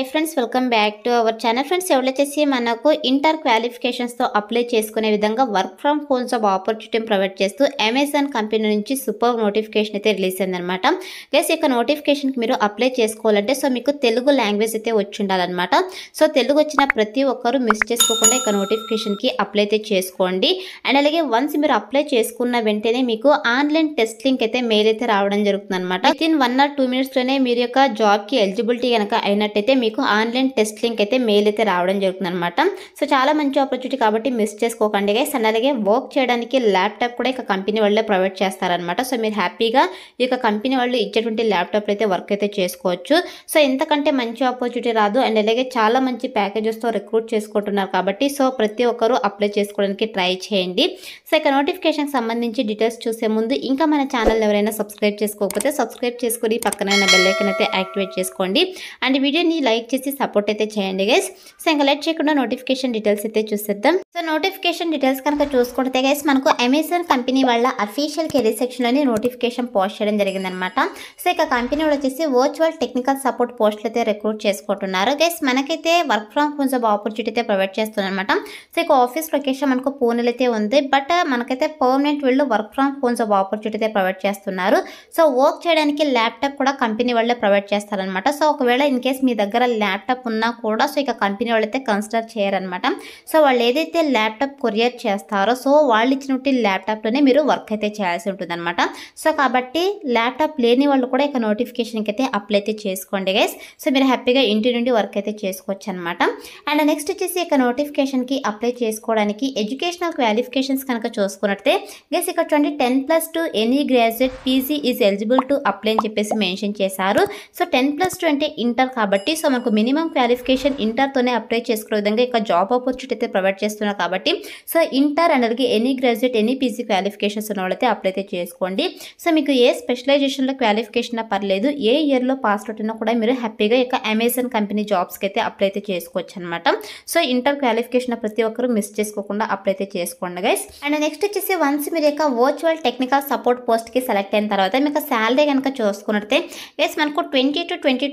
hi friends welcome back to our channel friends ఎవరైతే మనకు inter క్వాలిఫికేషన్స్తో అప్లై చేసుకునే విధంగా work from home job opportunity provide చేస్తూ అమెజాన్ కంపెనీ నుంచి సూపర్ నోటిఫికేషన్ అయితే రిలీజ్ అయిందనమాట ప్లస్ ఇక నోటిఫికేషన్కి మీరు అప్లై చేసుకోవాలంటే సో మీకు తెలుగు లాంగ్వేజ్ అయితే వచ్చి ఉండాలన్నమాట సో తెలుగు వచ్చిన ప్రతి ఒక్కరూ మిస్ చేసుకోకుండా ఇక నోటిఫికేషన్కి అప్లై అయితే చేసుకోండి అండ్ అలాగే వన్స్ మీరు అప్లై చేసుకున్న వెంటనే మీకు ఆన్లైన్ టెస్ట్ లింక్ అయితే మెయిల్ అయితే రావడం జరుగుతుంది అనమాట within one or two మినిట్స్లోనే మీరు యొక్క జాబ్కి ఎలిజిబిలిటీ కనుక అయినట్టయితే మీకు ఆన్లైన్ టెస్ట్ లింక్ అయితే మెయిల్ అయితే రావడం జరుగుతుంది అనమాట సో చాలా మంచి ఆపర్చునిటీ కాబట్టి మిస్ చేసుకోకండి గైస్ అండ్ అలాగే వర్క్ చేయడానికి ల్యాప్టాప్ కూడా ఇక కంపెనీ వాళ్ళే ప్రొవైడ్ చేస్తారనమాట సో మీరు హ్యాపీగా ఈ యొక్క కంపెనీ వాళ్ళు ఇచ్చేటువంటి ల్యాప్టాప్లు అయితే వర్క్ అయితే చేసుకోవచ్చు సో ఎంతకంటే మంచి ఆపర్చునిటీ రాదు అండ్ అలాగే చాలా మంచి ప్యాకేజెస్తో రిక్రూట్ చేసుకుంటున్నారు కాబట్టి సో ప్రతి ఒక్కరూ అప్లై చేసుకోవడానికి ట్రై చేయండి సో ఇక నోటిఫికేషన్కి సంబంధించి డీటెయిల్స్ చూసే ముందు ఇంకా మన ఛానల్ ఎవరైనా సబ్స్క్రైబ్ చేసుకోకపోతే సబ్స్క్రైబ్ చేసుకుని పక్కన బెల్లైకన్ అయితే యాక్టివేట్ చేసుకోండి అండ్ వీడియోని లైక్ లైక్ చేసి సపోర్ట్ అయితే చేయండి గైస్ సో ఇంకా లైట్ చేయకుండా నోటిఫికేషన్ డీటెయిల్స్ అయితే చూసేద్దాం సో నోటిఫికేషన్ డీటెయిల్స్ కనుక చూసుకుంటే గైస్ మనకు అమెజాన్ కంపెనీ వాళ్ళ అఫీషియల్ కెరీర్ సెక్షన్ లోని నోటిఫికేషన్ పోస్ట్ చేయడం జరిగిందనమాట సో ఇక కంపెనీ వాళ్ళు వచ్చేసి వర్చువల్ టెక్నికల్ సపోర్ట్ పోస్ట్లు అయితే రిక్రూట్ చేసుకుంటున్నారు గైస్ మనకైతే work from home job opportunity అయితే ప్రొవైడ్ చేస్తుందన్నమాట సో ఇక ఆఫీస్ లొకేషన్ మనకు పూణెలో అయితే ఉంది బట్ మనకైతే పర్మనెంట్ వీళ్ళు work from home job opportunity అయితే ప్రొవైడ్ చేస్తున్నారు సో వర్క్ చేయడానికి ల్యాప్టాప్ కూడా కంపెనీ వాళ్ళే ప్రొవైడ్ చేస్తారనమాట సో ఒకవేళ ఇన్ కేస్ మీ దగ్గర ల్యాప్టాప్ ఉన్నా కూడా సో ఇక కంపెనీ వాళ్ళైతే కన్సిడర్ చేయరనమాట సో వాళ్ళు ఏదైతే ల్యాప్టాప్ కొరియర్ చేస్తారో సో వాళ్ళు ఇచ్చినట్టు ల్యాప్టాప్లోనే మీరు వర్క్ అయితే చేయాల్సి ఉంటుందన్నమాట సో కాబట్టి ల్యాప్టాప్ లేని వాళ్ళు కూడా ఇక నోటిఫికేషన్కి అయితే అప్లై అయితే చేసుకోండి గైస్ సో మీరు హ్యాపీగా ఇంటి నుండి వర్క్ అయితే చేసుకోవచ్చు అనమాట అండ్ నెక్స్ట్ వచ్చేసి ఇక నోటిఫికేషన్కి అప్లై చేసుకోవడానికి ఎడ్యుకేషనల్ క్వాలిఫికేషన్స్ కనుక చూసుకున్నట్టే గైస్ ఇక్కడ చూడండి ten plus two any graduate PG is eligible to apply అని చెప్పేసి మెన్షన్ చేశారు సో టెన్ ప్లస్ టు అంటే ఇంటర్ కాబట్టి సో మనకు మినిమం క్వాలిఫికేషన్ ఇంటర్తోనే అప్లై చేసుకునే విధంగా ఇక జాబ్ ఆపర్చునిటీ అయితే ప్రొవైడ్ చేస్తున్నారు కాబట్టి సో ఇంటర్ అండ్ అలాగే any graduate any PG qualifications ఉన్న వాళ్ళైతే అప్లై అయితే చేసుకోండి సో మీకు ఏ స్పెషలైజేషన్లో క్వాలిఫికేషన్ పర్లేదు ఏ ఇయర్లో పాస్ అవుట్ అయినా కూడా మీరు హ్యాపీగా ఇక అమెజాన్ కంపెనీ జాబ్స్కి అయితే అప్లై అయితే చేసుకోవచ్చు అనమాట సో ఇంటర్ క్వాలిఫికేషన్ ప్రతి ఒక్కరు మిస్ చేసుకోకుండా అప్లై అయితే చేసుకోండి గైస్ అండ్ నెక్స్ట్ వచ్చేసి వన్స్ మీరు యొక్క వర్చువల్ టెక్నికల్ సపోర్ట్ పోస్ట్కి సెలెక్ట్ అయిన తర్వాత మీకు శాలరీ కనుక చూసుకున్నట్టే గైస్ మనకు ట్వంటీ టు ట్వంటీ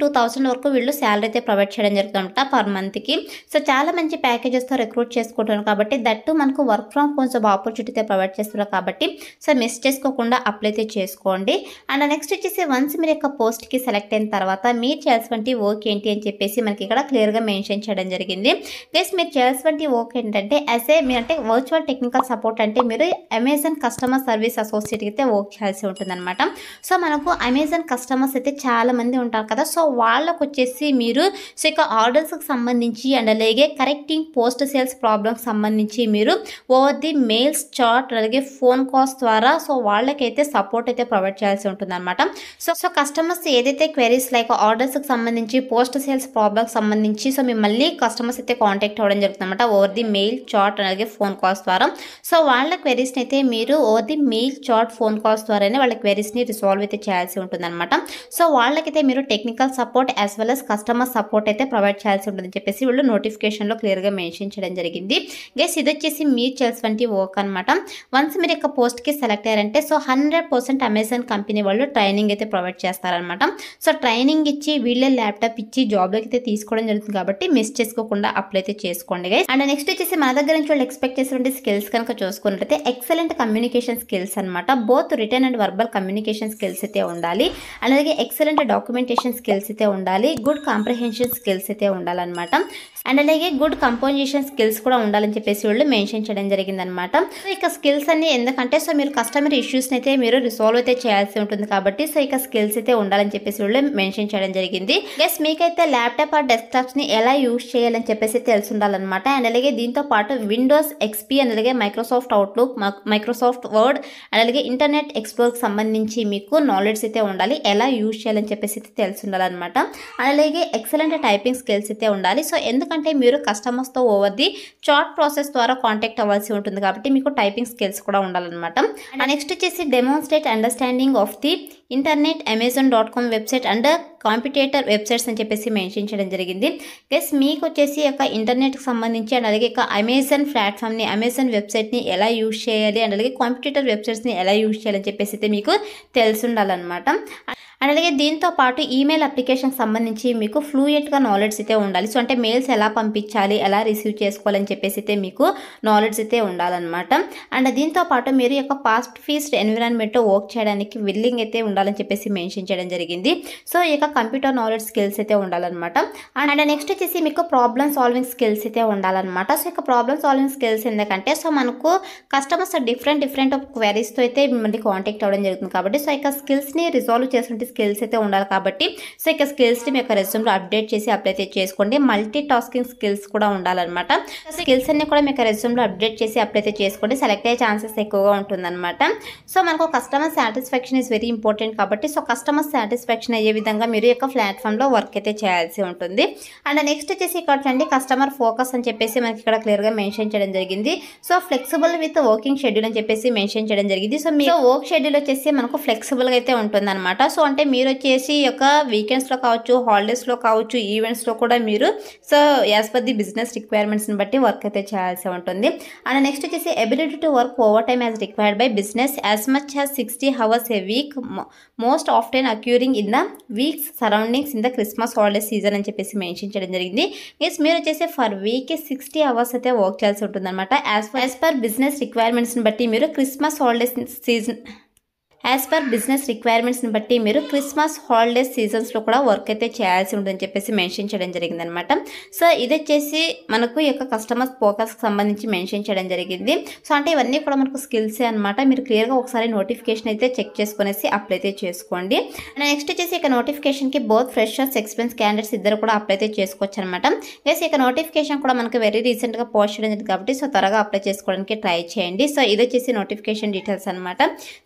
వరకు వీళ్ళు శాలరీ అయితే ప్రొవైడ్ చేయడం జరుగుతుందంట పర్ మంత్కి సో చాలా మంచి ప్యాకేజెస్తో రిక్రూట్ చేసుకుంటున్నారు కాబట్టి దట్టు మనకు work from home job opportunity provide చేస్తున్నారు కాబట్టి సో మిస్ చేసుకోకుండా అప్లై అయితే చేసుకోండి అండ్ నెక్స్ట్ వచ్చేసి వన్స్ మీరు యొక్క పోస్ట్కి సెలెక్ట్ అయిన తర్వాత మీరు చేయాల్సిన వర్క్ ఏంటి అని చెప్పేసి మనకి ఇక్కడ క్లియర్గా మెన్షన్ చేయడం జరిగింది ప్లస్ మీరు చేయాల్సిన వర్క్ ఏంటంటే యాజ్ ఏ మీరు అంటే వర్చువల్ టెక్నికల్ సపోర్ట్ అంటే మీరు అమెజాన్ కస్టమర్ సర్వీస్ అసోసియేట్కి అయితే వర్క్ చేయాల్సి ఉంటుందన్నమాట సో మనకు అమెజాన్ కస్టమర్స్ అయితే చాలామంది ఉంటారు కదా సో వాళ్ళకు వచ్చేసి మీరు సో ఇక ఆర్డర్స్కి సంబంధించి అండ్ అలాగే కరెక్టింగ్ పోస్ట్ సేల్స్ ప్రాబ్లమ్కి సంబంధించి మీరు ఓవర్ ది మెయిల్స్ చాట్ అలాగే ఫోన్ కాల్స్ ద్వారా సో వాళ్ళకైతే సపోర్ట్ అయితే ప్రొవైడ్ చేయాల్సి ఉంటుందన్నమాట సో సో కస్టమర్స్ ఏదైతే క్వెరీస్ లైక్ ఆర్డర్స్కి సంబంధించి పోస్ట్ సేల్స్ ప్రాబ్లమ్కి సంబంధించి సో మళ్ళీ కస్టమర్స్ అయితే కాంటాక్ట్ అవ్వడం జరుగుతుందన్నమాట ఓవర్ ది మెయిల్ చాట్ అలాగే ఫోన్ కాల్స్ ద్వారా సో వాళ్ళ క్వెరీస్ని అయితే మీరు over the mail chat phone calls ద్వారానే వాళ్ళ క్వెరీస్ని రిసాల్వ్ అయితే చేయాల్సి ఉంటుందన్నమాట సో వాళ్ళకైతే మీరు technical support as well as customer support అయితే ప్రొవైడ్ చేయాల్సి ఉంటుందని చెప్పేసి వీళ్ళు నోటిఫికేషన్లో క్లియర్గా మెన్షన్ చేయడం జరిగింది గైస్ ఇది వచ్చేసి చెల్స్ వంటి వర్క్ అనమాట వన్స్ మీరు పోస్ట్ పోస్ట్కి సెలెక్ట్ అయ్యారంటే so hundred percent Amazon company వాళ్ళు ట్రైనింగ్ అయితే ప్రొవైడ్ చేస్తారనమాట సో ట్రైనింగ్ ఇచ్చి వీళ్ళే ల్యాప్టాప్ ఇచ్చి జాబ్లోకి అయితే తీసుకోవడం జరుగుతుంది కాబట్టి మిస్ చేసుకోకుండా అప్లై అయితే చేసుకోండి గైస్ అండ్ నెక్స్ట్ వచ్చేసి మన దగ్గర నుంచి వాళ్ళు ఎక్స్పెక్ట్ చేసే స్కిల్స్ కనుక చూసుకున్నట్లయితే ఎక్సలెంట్ కమ్యూనికేషన్ స్కిల్స్ అనమాట both written and verbal communication skills అయితే ఉండాలి అలాగే ఎక్సలెంట్ డాక్యుమెంటేషన్ స్కిల్స్ అయితే ఉండాలి గుడ్ కాంప్రహెన్ కాంప్రహెన్షన్ స్కిల్స్ అయితే ఉండాలన్నమాట అండ్ అలాగే గుడ్ కంపోజిషన్ స్కిల్స్ కూడా ఉండాలని చెప్పేసి వాళ్ళు మెన్షన్ చేయడం జరిగిందనమాట సో ఇక స్కిల్స్ అన్ని ఎందుకంటే సో మీరు కస్టమర్ ఇష్యూస్ని అయితే మీరు రిసాల్వ్ అయితే చేయాల్సి ఉంటుంది కాబట్టి సో ఇక స్కిల్స్ అయితే ఉండాలని చెప్పేసి వాళ్ళు మెన్షన్ చేయడం జరిగింది ప్లస్ మీకైతే ల్యాప్టాప్ ఆ డెస్క్టాప్స్ని ఎలా యూజ్ చేయాలని చెప్పేసి తెలిసి ఉండాలన్నమాట అండ్ అలాగే దీంతో పాటు విండోస్ ఎక్స్పీ అండ్ అలాగే Microsoft Outlook Microsoft Word and అలాగే ఇంటర్నెట్ కి సంబంధించి మీకు నాలెడ్జ్ అయితే ఉండాలి ఎలా యూజ్ చేయాలని చెప్పేసి అయితే తెలిసి ఉండాలన్నమాట అండ్ అలాగే ఎక్సలెంట్ టైపింగ్ స్కిల్స్ అయితే ఉండాలి సో ఎందుకంటే మీరు కస్టమర్స్తో ఓవర్ ది చాట్ ప్రాసెస్ ద్వారా కాంటాక్ట్ అవ్వాల్సి ఉంటుంది కాబట్టి మీకు టైపింగ్ స్కిల్స్ కూడా ఉండాలన్నమాట నెక్స్ట్ వచ్చేసి demonstrate understanding of the internet Amazon dot com website and competitor websites అని చెప్పేసి మెన్షన్ చేయడం జరిగింది గెస్ మీకు వచ్చేసి యొక్క ఇంటర్నెట్కి సంబంధించి అండ్ అలాగే యొక్క అమెజాన్ ప్లాట్ఫామ్ని అమెజాన్ వెబ్సైట్ని ఎలా యూజ్ చేయాలి అండ్ అలాగే కాంపిటేటర్ వెబ్సైట్స్ని ఎలా యూజ్ చేయాలని చెప్పేసి అయితే మీకు తెలిసి ఉండాలన్నమాట అండ్ అలాగే దీంతో పాటు ఈమెయిల్ అప్లికేషన్కి సంబంధించి మీకు ఫ్లూయెంట్గా నాలెడ్జ్ అయితే ఉండాలి సో అంటే మెయిల్స్ ఎలా పంపించాలి ఎలా రిసీవ్ చేసుకోవాలని చెప్పేసి అయితే మీకు నాలెడ్జ్ అయితే ఉండాలన్నమాట అండ్ దీంతో పాటు మీరు యొక్క పాస్ట్ ఫీస్డ్ ఎన్విరాన్మెంట్ వర్క్ చేయడానికి విల్లింగ్ అయితే ఉండాలని చెప్పేసి మెన్షన్ చేయడం జరిగింది సో ఇక కంప్యూటర్ నాలెడ్జ్ స్కిల్స్ అయితే ఉండాలన్నమాట అండ్ నెక్స్ట్ వచ్చేసి మీకు ప్రాబ్లమ్ సాల్వింగ్ స్కిల్స్ అయితే ఉండాలన్నమాట సో ఇక ప్రాబ్లమ్ సాల్వింగ్ స్కిల్స్ ఎందుకంటే సో మనకు కస్టమర్స్ డిఫరెంట్ డిఫరెంట్ క్వైరీస్తో అయితే మిమ్మల్ని కాంటాక్ట్ అవ్వడం జరుగుతుంది కాబట్టి సో ఇక స్కిల్స్ని రిజాల్వ్ చేసే స్కిల్స్ అయితే ఉండాలి కాబట్టి సో ఇక స్కిల్స్ని మీ యొక్క రెజ్యూమ్లో అప్డేట్ చేసి అప్లై చేసుకోండి మల్టీ టాస్కింగ్ స్కిల్స్ కూడా ఉండాలన్నమాట స్కిల్స్ అన్ని కూడా మీకు రెజ్యూమ్లో అప్డేట్ చేసి అప్లై చేసుకోండి సెలెక్ట్ అయ్యే ఛాన్సెస్ ఎక్కువగా ఉంటుందన్నమాట సో మనకు customer satisfaction is very important important కాబట్టి సో కస్టమర్ సాటిస్ఫాక్షన్ అయ్యే విధంగా మీరు యొక్క ప్లాట్ఫామ్లో వర్క్ అయితే చేయాల్సి ఉంటుంది అండ్ నెక్స్ట్ వచ్చేసి ఇక్కడ చూడండి కస్టమర్ ఫోకస్ అని చెప్పేసి మనకి ఇక్కడ క్లియర్గా మెన్షన్ చేయడం జరిగింది so flexible with working schedule అని చెప్పేసి మెన్షన్ చేయడం జరిగింది సో మీ వర్క్ షెడ్యూల్ వచ్చేసి మనకు ఫ్లెక్సిబుల్గా అయితే ఉంటుంది అనమాట సో అంటే మీరు వచ్చేసి యొక్క వీకెండ్స్లో కావచ్చు హాలిడేస్లో కావచ్చు ఈవెంట్స్లో కూడా మీరు so as per the business రిక్వైర్మెంట్స్ని బట్టి వర్క్ అయితే చేయాల్సి ఉంటుంది అండ్ నెక్స్ట్ వచ్చేసి ability to work overtime as required by business as much as sixty hours a week most often occurring in the weeks surroundings in the Christmas holiday season అని చెప్పేసి mention చేయడం జరిగింది means మీరు వచ్చేసి for week sixty hours అయితే work చేయాల్సి ఉంటుంది అనమాట యాజ్ పర్ బిజినెస్ రిక్వైర్మెంట్స్ని బట్టి మీరు Christmas holiday season as per business రిక్వైర్మెంట్స్ని బట్టి మీరు క్రిస్మస్ హాలిడేస్ సీజన్స్లో కూడా వర్క్ అయితే చేయాల్సి ఉందని చెప్పేసి మెన్షన్ చేయడం జరిగిందనమాట సో ఇది వచ్చేసి మనకు ఈ యొక్క కస్టమర్స్ ఫోకస్కి సంబంధించి మెన్షన్ చేయడం జరిగింది సో అంటే ఇవన్నీ కూడా మనకు స్కిల్సే అనమాట మీరు క్లియర్గా ఒకసారి నోటిఫికేషన్ అయితే చెక్ చేసుకునేసి అప్లై అయితే చేసుకోండి నెక్స్ట్ వచ్చేసి ఇక నోటిఫికేషన్కి బోత్ ఫ్రెషర్స్ ఎక్స్పీరియన్స్ క్యాండిడేట్స్ ఇద్దరు కూడా అప్లై అయితే చేసుకోవచ్చు అనమాట ఎస్ ఇక నోటిఫికేషన్ కూడా మనకు వెరీ రీసెంట్గా పోస్ట్ చేయడం జరిగింది కాబట్టి సో త్వరగా అప్లై చేసుకోవడానికి ట్రై చేయండి సో ఇది వచ్చేసి నోటిఫికేషన్ డీటెయిల్స్ అనమాట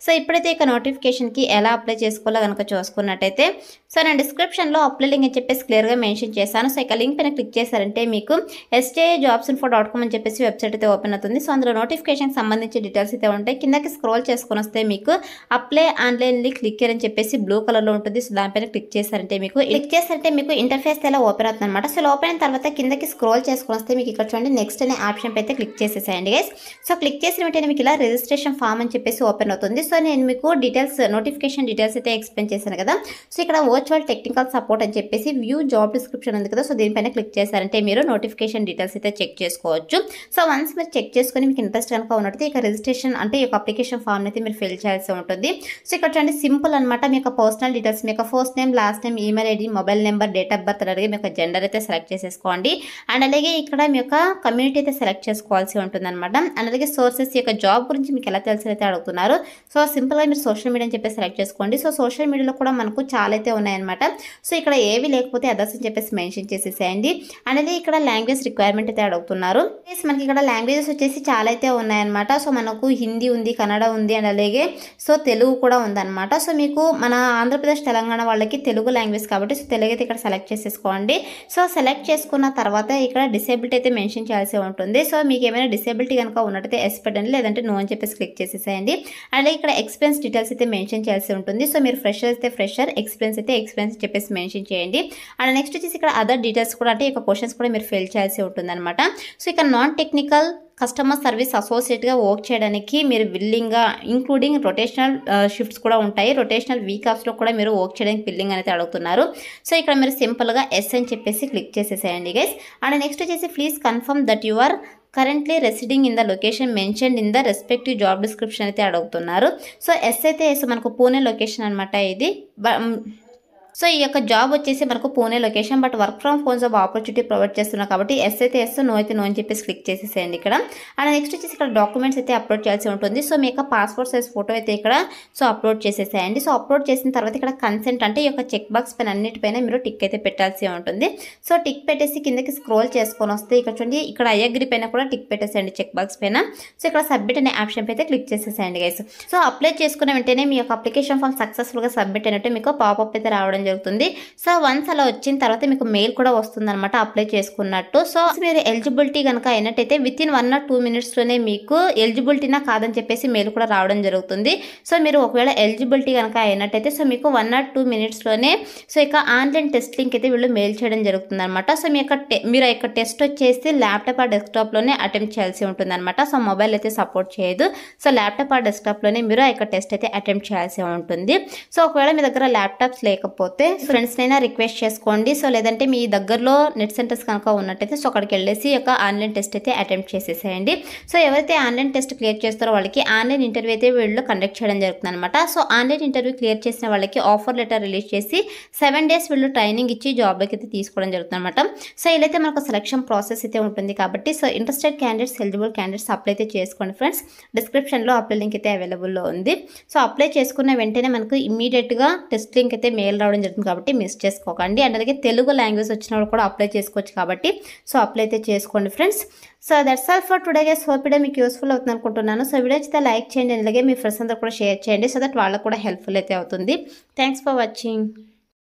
సో ఇప్పుడైతే యొక్క నోటిఫికేషన్కి ఎలా అప్లై చేసుకోవాలో కనుక చూసుకున్నట్టయితే సో నేను డిస్క్రిప్షన్లో అప్లై లింక్ అని చెప్పేసి క్లియర్గా మెన్షన్ చేశాను సో ఇక లింక్ పైన క్లిక్ చేశారంటే మీకు STI jobs info dot com అని చెప్పేసి వెబ్సైట్ అయితే ఓపెన్ అవుతుంది సో అందులో నోటిఫికేషన్కి సంబంధించి డీటెయిల్స్ అయితే ఉంటాయి కిందకి స్క్రోల్ చేసుకొని వస్తే మీకు అప్లై ఆన్లైన్ లింక్ క్లిక్ చేయని చెప్పేసి బ్లూ కలర్లో ఉంటుంది సో దానిపైన క్లిక్ చేశారంటే మీకు క్లిక్ చేశారంటే మీకు ఇంటర్ఫేస్ ఎలా ఓపెన్ అవుతుంది అనమాట సో ఓపెన్ అయిన తర్వాత కిందకి స్క్రోల్ చేసుకొని వస్తే మీకు ఇక్కడ చూడండి నెక్స్ట్ అనే ఆప్షన్ అయితే క్లిక్ చేసేసాయండి గైస్ సో క్లిక్ చేసిన వెంటనే మీకు ఇలా రిజిస్ట్రేషన్ ఫామ్ అని చెప్పేసి ఓపెన్ అవుతుంది సో నేను మీకు డీటెయిల్స్ నోటిఫికేషన్ డీటెయిల్స్ అయితే ఎక్స్ప్లెయిన్ చేశాను కదా సో ఇక్కడ వర్చువల్ టెక్నికల్ సపోర్ట్ అని చెప్పేసి వ్యూ జాబ్ డిస్క్రిప్షన్ ఉంది కదా సో దీనిపైన క్లిక్ చేశారంటే మీరు నోటిఫికేషన్ డీటెయిల్స్ అయితే చెక్ చేసుకోవచ్చు సో వన్స్ మీరు చెక్ చేసుకుని మీకు ఇంట్రెస్ట్ కనుక ఉన్నట్టు ఇక రిజిస్ట్రేషన్ అంటే ఈ అప్లికేషన్ ఫామ్ అయితే మీరు ఫిల్ చేయాల్సి ఉంటుంది సో ఇక్కడ చూడండి సింపుల్ అనమాట మీ పర్సనల్ డీటెయిల్స్ మీ first name last name email ID mobile number date of birth అలాగే మీ జెండర్ అయితే సెలెక్ట్ చేసేసుకోండి అండ్ అలాగే ఇక్కడ మీ యొక్క కమ్యూనిటీ అయితే సెలెక్ట్ చేసుకోవాల్సి ఉంటుంది అనమాట అండ్ అలాగే సోర్సెస్ యొక్క జాబ్ గురించి మీకు ఎలా తెలిసి అయితే అడుగుతున్నారు సో సింపుల్గా మీరు సోషల్ మీడియా అని చెప్పి సెలెక్ట్ చేసుకోండి సో సోషల్ మీడియాలో కూడా మనకు చాలా అయితే ఉన్నాయన్నమాట సో ఇక్కడ ఏవి లేకపోతే అదర్స్ అని చెప్పేసి మెన్షన్ చేసేసేయండి అలాగే ఇక్కడ లాంగ్వేజ్ రిక్వైర్మెంట్ అయితే అడుగుతున్నారు మనకి ఇక్కడ లాంగ్వేజెస్ వచ్చేసి చాలా అయితే ఉన్నాయన్నమాట సో మనకు హిందీ ఉంది కన్నడ ఉంది అండ్ అలాగే సో తెలుగు కూడా ఉందన్నమాట సో మీకు మన ఆంధ్రప్రదేశ్ తెలంగాణ వాళ్ళకి తెలుగు లాంగ్వేజ్ కాబట్టి సో తెలుగు అయితే ఇక్కడ సెలెక్ట్ చేసేసుకోండి సో సెలెక్ట్ చేసుకున్న తర్వాత ఇక్కడ డిసేబిలిటీ అయితే మెన్షన్ చేయాల్సి ఉంటుంది సో మీకు ఏమైనా డిసేబిలిటీ కనుక ఉన్నట్టయితే ఎస్పెట్ అండి లేదంటే నో అని చెప్పేసి క్లిక్ చేసేసేయండి అలాగే ఇక్కడ ఎక్స్పెన్స్ డీటెయిల్స్ అయితే మెన్షన్ చేయాల్సి ఉంటుంది సో మీరు ఫ్రెషర్ అయితే ఫ్రెషర్ ఎక్స్పీరియన్స్ అయితే ఎక్స్పీరియన్స్ చెప్పేసి మెన్షన్ చేయండి అండ్ నెక్స్ట్ వచ్చేసి ఇక్కడ అదర్ డీటెయిల్స్ కూడా అంటే ఇక క్వశ్చన్స్ కూడా మీరు ఫిల్ చేయాల్సి అనమాట సో ఇక్కడ నాన్ టెక్నికల్ కస్టమర్ సర్వీస్ అసోసియేట్గా వర్క్ చేయడానికి మీరు విల్లింగ్గా ఇంక్లూడింగ్ రొటేషనల్ షిఫ్ట్స్ కూడా ఉంటాయి రొటేషనల్ వీక్ ఆఫ్స్లో కూడా మీరు వర్క్ చేయడానికి బిల్లింగ్ అనేది అడుగుతున్నారు సో ఇక్కడ మీరు సింపుల్గా ఎస్ అని చెప్పేసి క్లిక్ చేసేసేయండి గైస్ అండ్ నెక్స్ట్ వచ్చేసి please confirm that you are currently residing in the location mention in the respective job description అయితే అడుగుతున్నారు సో ఎస్ అయితే మనకు పూణే లొకేషన్ అనమాట ఇది సో ఈ యొక్క జాబ్ వచ్చేసి మనకు Pune location but work from home job opportunity provide చేస్తున్నా కాబట్టి ఎస్ అయితే ఎస్ నో అయితే నో అని చెప్పేసి క్లిక్ చేసేసేయండి ఇక్కడ అండ్ నెక్స్ట్ వచ్చేసి ఇక్కడ డాక్యుమెంట్స్ అయితే అప్లోడ్ చేయాల్సి ఉంటుంది సో మీ యొక్క పాస్పోర్ట్ సైజ్ ఫోటో అయితే ఇక్కడ సో అప్లోడ్ చేసేసేయండి సో అప్లోడ్ చేసిన తర్వాత ఇక్కడ కన్సెంట్ అంటే ఈ యొక్క చెక్ బాక్స్ పైన అన్నిటిపైన మీరు టిక్ అయితే పెట్టాల్సి ఉంటుంది సో టిక్ పెట్టేసి కిందకి స్క్రోల్ చేసుకొని వస్తే ఇక్కడ చూడండి ఇక్కడ అయ్యగ్రి పైన కూడా టిక్ పెట్టేసేయండి చెక్ బాక్స్ పైన సో ఇక్కడ సబ్మిట్ అనే ఆప్షన్ అయితే క్లిక్ చేసేసేయండి గైస్ సో అప్లై చేసుకున్న వెంటనే మీ యొక్క అప్లికేషన్ ఫామ్ సక్సెస్ఫుల్గా సబ్మిట్ అయినట్టు మీకు పాపప్ అయితే రావడం చేయడం జరుగుతుంది సో వన్స్ అలా వచ్చిన తర్వాత మీకు మెయిల్ కూడా వస్తుందన్నమాట అప్లై చేసుకున్నట్టు సో మీరు ఎలిజిబిలిటీ కనుక అయినట్టయితే within one or two మినిట్స్లోనే మీకు ఎలిజిబిలిటీనా కాదని చెప్పేసి మెయిల్ కూడా రావడం జరుగుతుంది సో మీరు ఒకవేళ ఎలిజిబిలిటీ కనుక అయినట్టయితే సో మీకు వన్ ఆర్ టూ మినిట్స్లోనే సో ఇక ఆన్లైన్ టెస్ట్ లింక్ అయితే వీళ్ళు మెయిల్ చేయడం జరుగుతుంది అనమాట సో మీ మీరు యొక్క టెస్ట్ వచ్చేసి ల్యాప్టాప్ ఆ డెస్క్టాప్లోనే అటెంప్ట్ చేయాల్సి ఉంటుంది అనమాట సో మొబైల్ అయితే సపోర్ట్ చేయదు సో ల్యాప్టాప్ ఆ డెస్క్టాప్లోనే మీరు ఆ యొక్క టెస్ట్ అయితే అటెంప్ట్ చేయాల్సి ఉంటుంది సో ఒకవేళ మీ దగ్గర ల్యాప్టాప్స్ లేకపోతే లేకపోతే ఫ్రెండ్స్నైనా రిక్వెస్ట్ చేసుకోండి సో లేదంటే మీ దగ్గరలో నెట్ సెంటర్స్ కనుక ఉన్నట్టయితే సో అక్కడికి వెళ్ళేసి ఒక ఆన్లైన్ టెస్ట్ అయితే అటెంప్ట్ చేసేసేయండి సో ఎవరైతే ఆన్లైన్ టెస్ట్ క్లియర్ చేస్తారో వాళ్ళకి ఆన్లైన్ ఇంటర్వ్యూ అయితే వీళ్ళు కండక్ట్ చేయడం జరుగుతుంది అనమాట సో ఆన్లైన్ ఇంటర్వ్యూ క్లియర్ చేసిన వాళ్ళకి ఆఫర్ లెటర్ రిలీజ్ చేసి సెవెన్ డేస్ వీళ్ళు ట్రైనింగ్ ఇచ్చి జాబ్లోకి అయితే తీసుకోవడం జరుగుతుంది అనమాట సో అయితే మనకు సెలక్షన్ ప్రాసెస్ అయితే ఉంటుంది కాబట్టి so interested candidates eligible candidates apply అయితే చేసుకోండి ఫ్రెండ్స్ డిస్క్రిప్షన్లో అప్లై లింక్ అయితే అవైలబుల్లో ఉంది సో అప్లై చేసుకున్న వెంటనే మనకు ఇమీడియట్గా టెస్ట్ లింక్ అయితే మెయిల్ రావడం చేయడం జరుగుతుంది కాబట్టి మిస్ చేసుకోకండి అండ్ అలాగే తెలుగు లాంగ్వేజ్ వచ్చిన వాళ్ళు కూడా అప్లై చేసుకోవచ్చు కాబట్టి సో అప్లై అయితే చేసుకోండి friends so that's all for today guys hope ఇడే మీకు యూస్ఫుల్ అవుతుంది అనుకుంటున్నాను సో వీడియో అయితే లైక్ చేయండి అలాగే మీ ఫ్రెండ్స్ అందరూ కూడా షేర్ చేయండి సో దట్ వాళ్ళకు కూడా హెల్ప్ఫుల్ అయితే అవుతుంది థ్యాంక్స్ ఫర్ వాచింగ్